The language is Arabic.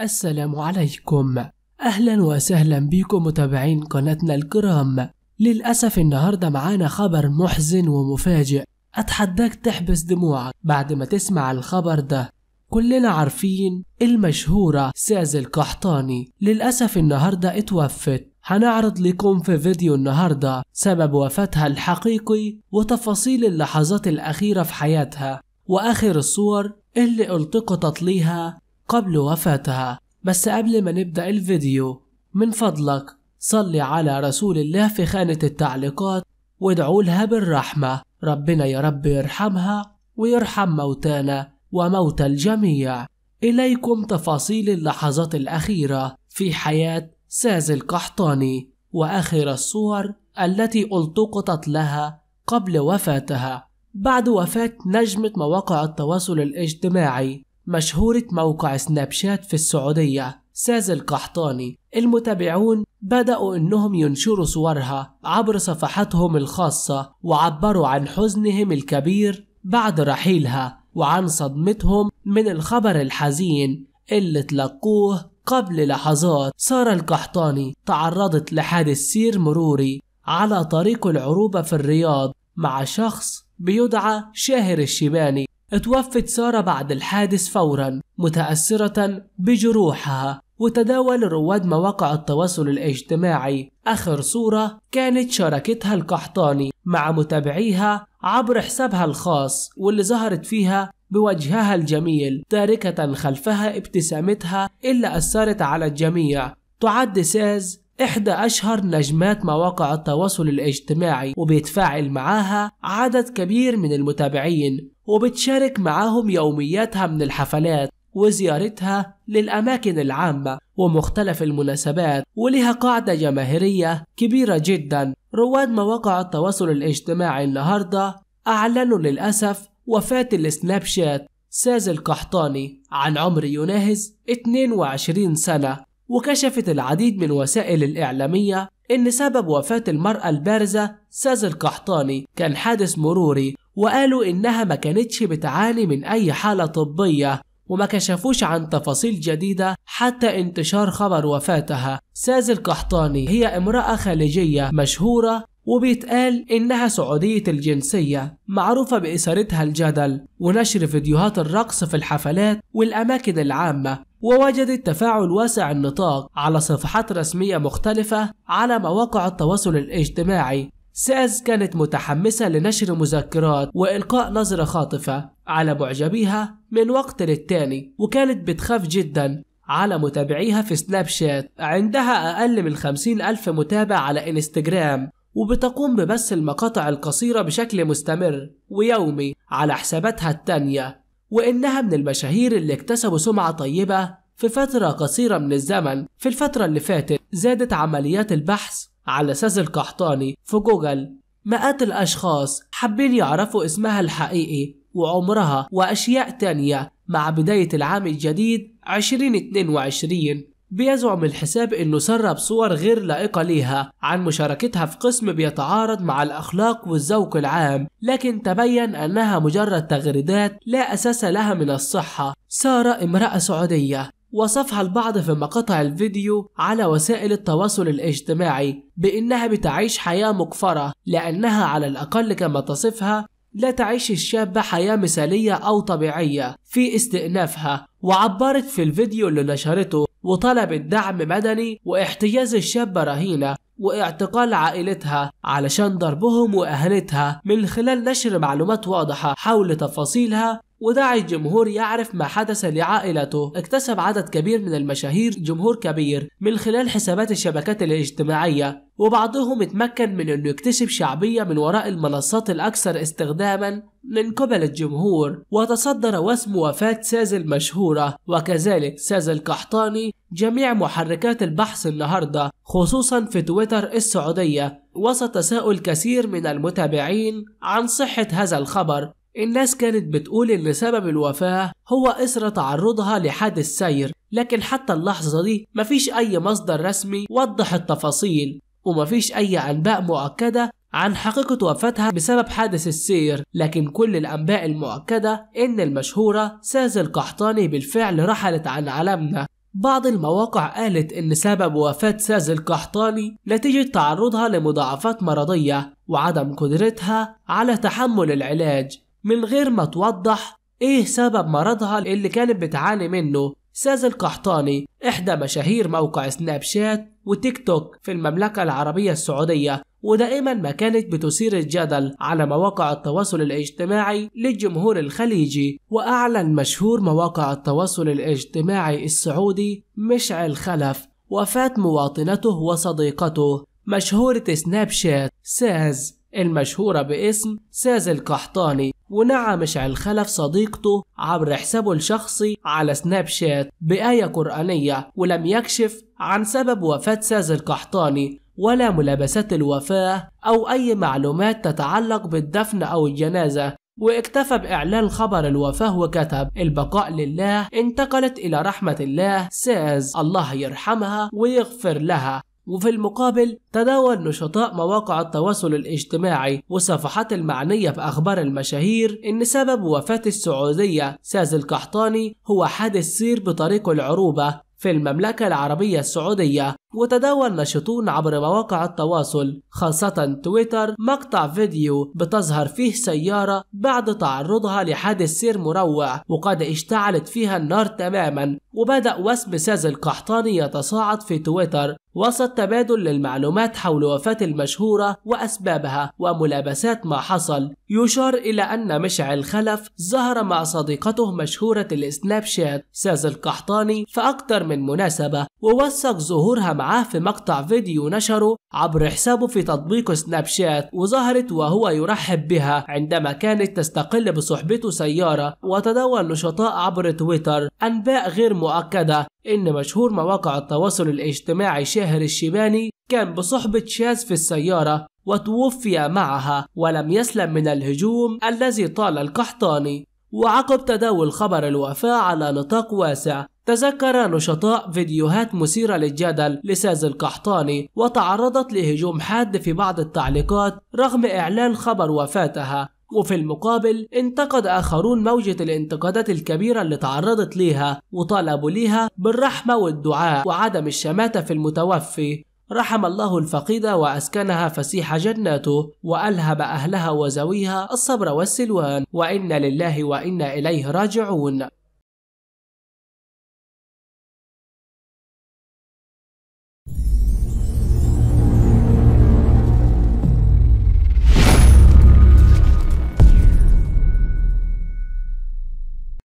السلام عليكم أهلا وسهلا بكم متابعين قناتنا الكرام للأسف النهاردة معانا خبر محزن ومفاجئ أتحداك تحبس دموعك بعد ما تسمع الخبر ده كلنا عارفين المشهورة ساز القحطاني للأسف النهاردة اتوفت هنعرض لكم في فيديو النهاردة سبب وفاتها الحقيقي وتفاصيل اللحظات الأخيرة في حياتها وآخر الصور اللي التقطت ليها قبل وفاتها بس قبل ما نبدأ الفيديو من فضلك صلي على رسول الله في خانة التعليقات وادعوا لها بالرحمة ربنا يا رب يرحمها ويرحم موتانا وموتى الجميع إليكم تفاصيل اللحظات الأخيرة في حياة ساز القحطاني وآخر الصور التي التقطت لها قبل وفاتها بعد وفاة نجمة مواقع التواصل الاجتماعي مشهورة موقع سناب شات في السعودية ساز القحطاني المتابعون بدأوا إنهم ينشروا صورها عبر صفحاتهم الخاصة وعبروا عن حزنهم الكبير بعد رحيلها وعن صدمتهم من الخبر الحزين اللي تلقوه قبل لحظات سارة القحطاني تعرضت لحادث سير مروري على طريق العروبة في الرياض مع شخص بيدعى شاهر الشيباني اتوفت سارة بعد الحادث فورا متأثرة بجروحها وتداول رواد مواقع التواصل الاجتماعي آخر صورة كانت شاركتها القحطاني مع متابعيها عبر حسابها الخاص واللي ظهرت فيها بوجهها الجميل تاركة خلفها ابتسامتها اللي أثرت على الجميع تعد ساز إحدى أشهر نجمات مواقع التواصل الاجتماعي وبيتفاعل معاها عدد كبير من المتابعين وبتشارك معاهم يومياتها من الحفلات وزيارتها للأماكن العامة ومختلف المناسبات ولها قاعدة جماهيرية كبيرة جدا رواد مواقع التواصل الاجتماعي النهاردة أعلنوا للأسف وفاة السناب شات ساز القحطاني عن عمر يناهز 22 سنة وكشفت العديد من وسائل الإعلامية إن سبب وفاة المرأة البارزة ساز القحطاني كان حادث مروري وقالوا إنها ما كانتش بتعاني من أي حالة طبية وما كشفوش عن تفاصيل جديدة حتى انتشار خبر وفاتها ساز القحطاني هي امرأة خليجية مشهورة وبيتقال إنها سعودية الجنسية معروفة بإثارتها الجدل ونشر فيديوهات الرقص في الحفلات والأماكن العامة ووجد التفاعل واسع النطاق على صفحات رسمية مختلفة على مواقع التواصل الاجتماعي ساز كانت متحمسة لنشر مذكرات وإلقاء نظرة خاطفة على معجبيها من وقت للتاني وكانت بتخاف جدا على متابعيها في سناب شات عندها أقل من 50 ألف متابع على إنستجرام وبتقوم ببث المقاطع القصيرة بشكل مستمر ويومي على حساباتها التانية وإنها من المشاهير اللي اكتسبوا سمعة طيبة في فترة قصيرة من الزمن في الفترة اللي فاتت زادت عمليات البحث على ساز القحطاني في جوجل مئات الأشخاص حابين يعرفوا اسمها الحقيقي وعمرها وأشياء تانية مع بداية العام الجديد 2022 بيزعم الحساب انه سرب صور غير لائقة ليها عن مشاركتها في قسم بيتعارض مع الاخلاق والذوق العام لكن تبين انها مجرد تغريدات لا اساس لها من الصحة سارة امرأة سعودية وصفها البعض في مقاطع الفيديو على وسائل التواصل الاجتماعي بانها بتعيش حياة مقفرة لانها على الاقل كما تصفها لا تعيش الشابة حياة مثالية أو طبيعية في استئنافها وعبرت في الفيديو اللي نشرته وطلب الدعم مدني واحتجاز الشابة رهينة واعتقال عائلتها علشان ضربهم وأهانتها من خلال نشر معلومات واضحة حول تفاصيلها ودعا الجمهور يعرف ما حدث لعائلته اكتسب عدد كبير من المشاهير جمهور كبير من خلال حسابات الشبكات الاجتماعية وبعضهم اتمكن من انه يكتسب شعبية من وراء المنصات الاكثر استخداما من قبل الجمهور وتصدر واسم وفاة ساز المشهورة وكذلك ساز القحطاني جميع محركات البحث النهاردة خصوصا في تويتر السعودية وسط تساؤل كثير من المتابعين عن صحة هذا الخبر الناس كانت بتقول إن سبب الوفاة هو إثر تعرضها لحادث سير لكن حتى اللحظة دي مفيش أي مصدر رسمي وضح التفاصيل ومفيش أي أنباء مؤكدة عن حقيقة وفاتها بسبب حادث السير لكن كل الأنباء المؤكدة إن المشهورة ساز القحطاني بالفعل رحلت عن عالمنا بعض المواقع قالت إن سبب وفاة ساز القحطاني نتيجة تعرضها لمضاعفات مرضية وعدم قدرتها على تحمل العلاج من غير ما توضح إيه سبب مرضها اللي كانت بتعاني منه ساز القحطاني إحدى مشاهير موقع سناب شات وتيك توك في المملكة العربية السعودية ودائما ما كانت بتثير الجدل على مواقع التواصل الاجتماعي للجمهور الخليجي وأعلن مشهور مواقع التواصل الاجتماعي السعودي مشعل خلف وفاة مواطنته وصديقته مشهورة سناب شات ساز المشهورة باسم ساز القحطاني ونعى مشعل خلف صديقته عبر حسابه الشخصي على سناب شات بآية قرآنية ولم يكشف عن سبب وفاة ساز القحطاني ولا ملابسات الوفاة أو أي معلومات تتعلق بالدفن أو الجنازة واكتفى بإعلان خبر الوفاة وكتب البقاء لله انتقلت إلى رحمة الله ساز الله يرحمها ويغفر لها وفي المقابل تداول نشطاء مواقع التواصل الاجتماعي وصفحات المعنية بأخبار المشاهير إن سبب وفاة السعودية ساز القحطاني هو حادث سير بطريق العروبة في المملكة العربية السعودية وتداول ناشطون عبر مواقع التواصل خاصة تويتر مقطع فيديو بتظهر فيه سيارة بعد تعرضها لحادث سير مروع وقد اشتعلت فيها النار تماما وبدأ وسم ساز القحطاني يتصاعد في تويتر وسط تبادل للمعلومات حول وفاة المشهورة وأسبابها وملابسات ما حصل يشار إلى أن مشعل خلف ظهر مع صديقته مشهورة السناب شات ساز القحطاني في أكثر من مناسبة ووثق ظهورها معاه في مقطع فيديو نشره عبر حسابه في تطبيق سناب شات وظهرت وهو يرحب بها عندما كانت تستقل بصحبته سيارة وتداول نشطاء عبر تويتر أنباء غير مؤكدة إن مشهور مواقع التواصل الاجتماعي شاهر الشيباني كان بصحبة شاذ في السيارة وتوفي معها ولم يسلم من الهجوم الذي طال القحطاني وعقب تداول خبر الوفاة على نطاق واسع تذكر نشطاء فيديوهات مثيرة للجدل لساز القحطاني وتعرضت لهجوم حاد في بعض التعليقات رغم إعلان خبر وفاتها وفي المقابل انتقد آخرون موجة الانتقادات الكبيرة اللي تعرضت ليها وطالبوا ليها بالرحمة والدعاء وعدم الشماتة في المتوفي رحم الله الفقيدة وأسكنها فسيح جناته وألهب أهلها وزويها الصبر والسلوان وإنا لله وإنا إليه راجعون